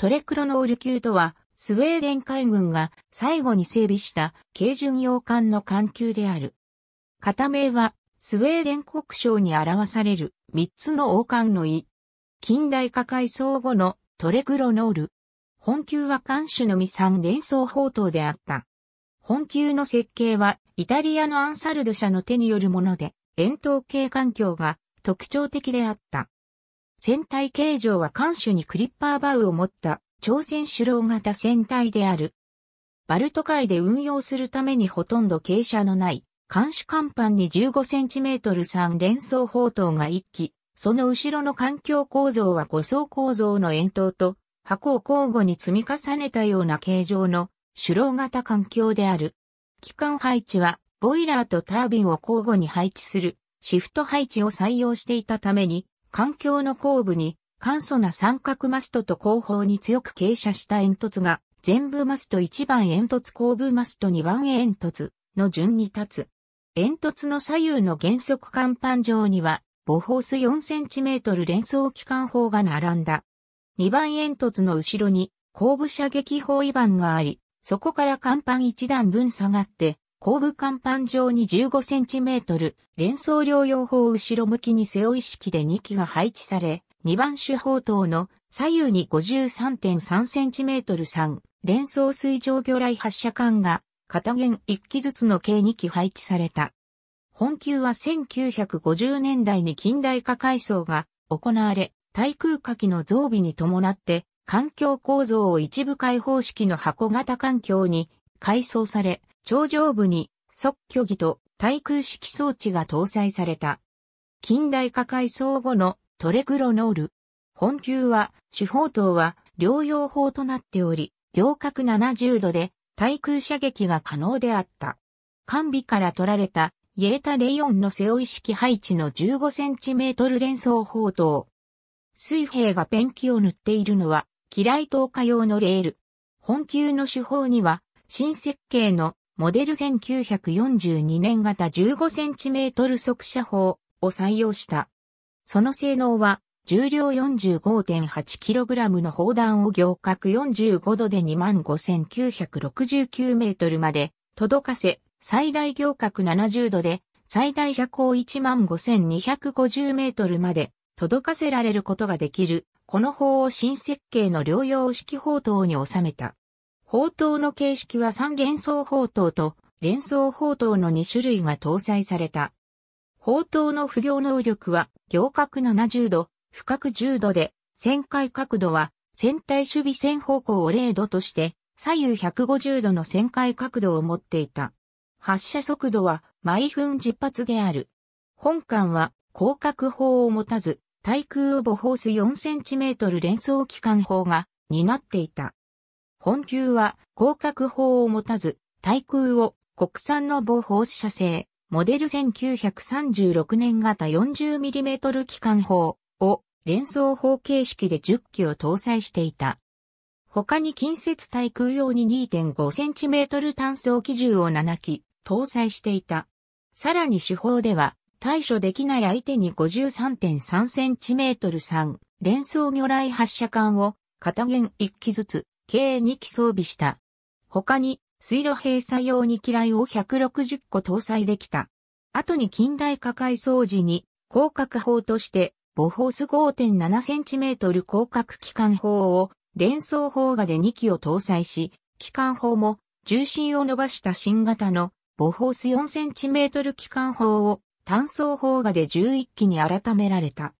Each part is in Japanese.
トレクロノール級とは、スウェーデン海軍が最後に整備した軽巡洋艦の艦級である。片名は、スウェーデン国章に表される3つの王冠の意。近代化改装後のトレクロノール。本級は艦首のみ3連装砲塔であった。本級の設計はイタリアのアンサルド社の手によるもので、円筒形環境が特徴的であった。船体形状は艦首にクリッパーバウを持った朝鮮主郎型船体である。バルト海で運用するためにほとんど傾斜のない、艦首甲板に 15cm 三連装砲塔が1機、その後ろの環境構造は5層構造の円筒と箱を交互に積み重ねたような形状の主郎型環境である。機関配置はボイラーとタービンを交互に配置するシフト配置を採用していたために環境の後部に簡素な三角マストと後方に強く傾斜した煙突が、全部マスト1番煙突後部マスト2番煙突の順に立つ。煙突の左右の原則甲板上には、ボホース 4cm 連装機関砲が並んだ。2番煙突の後ろに後部射撃砲位板があり、そこから甲板1段分下がって、後部甲板上に15センチメートル、連装療養法後ろ向きに背負い式で2機が配置され、2番手砲塔の左右に53.3センチメートル3、連装水上魚雷発射管が、片弦1機ずつの計2機配置された。本級は1950年代に近代化改装が行われ、対空火器の増備に伴って、環境構造を一部開放式の箱型環境に改装され、頂上部に即居偽と対空式装置が搭載された。近代化改装後のトレクロノール。本級は、主砲塔は療養砲となっており、行角70度で対空射撃が可能であった。完備から取られたイエータレイオンの背負い式配置の15センチメートル連装砲塔。水平がペンキを塗っているのは、機雷投下用のレール。本級の手法には、新設計のモデル1942年型 15cm 速射砲を採用した。その性能は、重量 45.8kg の砲弾を行角45度で25,969メートルまで届かせ、最大行角70度で最大射高15,250メートルまで届かせられることができる、この砲を新設計の療養式砲塔に収めた。砲塔の形式は三連装砲塔と連装砲塔の2種類が搭載された。砲塔の不行能力は行角70度、不角10度で、旋回角度は船体守備線方向を0度として左右150度の旋回角度を持っていた。発射速度は毎分10発である。本艦は広角砲を持たず、対空を母砲す4センチメートル連装機関砲が担っていた。本級は広角砲を持たず、対空を国産の防放射製、モデル1936年型 40mm 機関砲を連装砲形式で10機を搭載していた。他に近接対空用に 2.5cm 単装機銃を7機搭載していた。さらに手法では対処できない相手に 53.3cm 3連装魚雷発射管を片弦1機ずつ計2機装備した。他に、水路閉鎖用に機雷を160個搭載できた。後に近代化改装時に、広角砲として、ボホース 5.7cm 広角機関砲を連装砲画で2機を搭載し、機関砲も重心を伸ばした新型のボホース 4cm 機関砲を単装砲画で11機に改められた。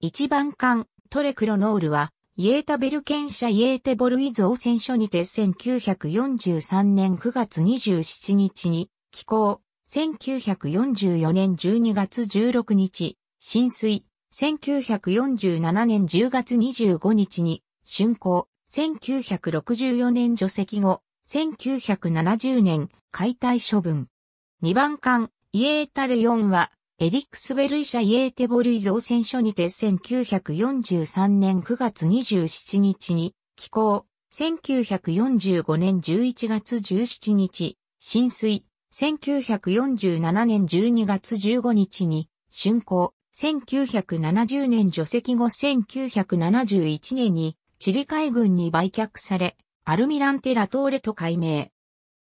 一番艦トレクロノールはイエータベル県社イエーテボルイズ汚染所にて1943年9月27日に寄港、1944年12月16日、浸水、1947年10月25日に竣工、1964年除籍後、1970年解体処分。2番艦イエータレ4はエリックスベルイシャイエーテボルイ造船所にて1943年9月27日に寄港、1945年11月17日、浸水、1947年12月15日に、竣工、1970年除籍後1971年に、チリ海軍に売却され、アルミランテラトーレと改名。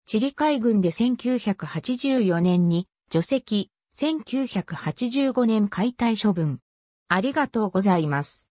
チリ海軍で1984年に除籍、1985年解体処分。ありがとうございます。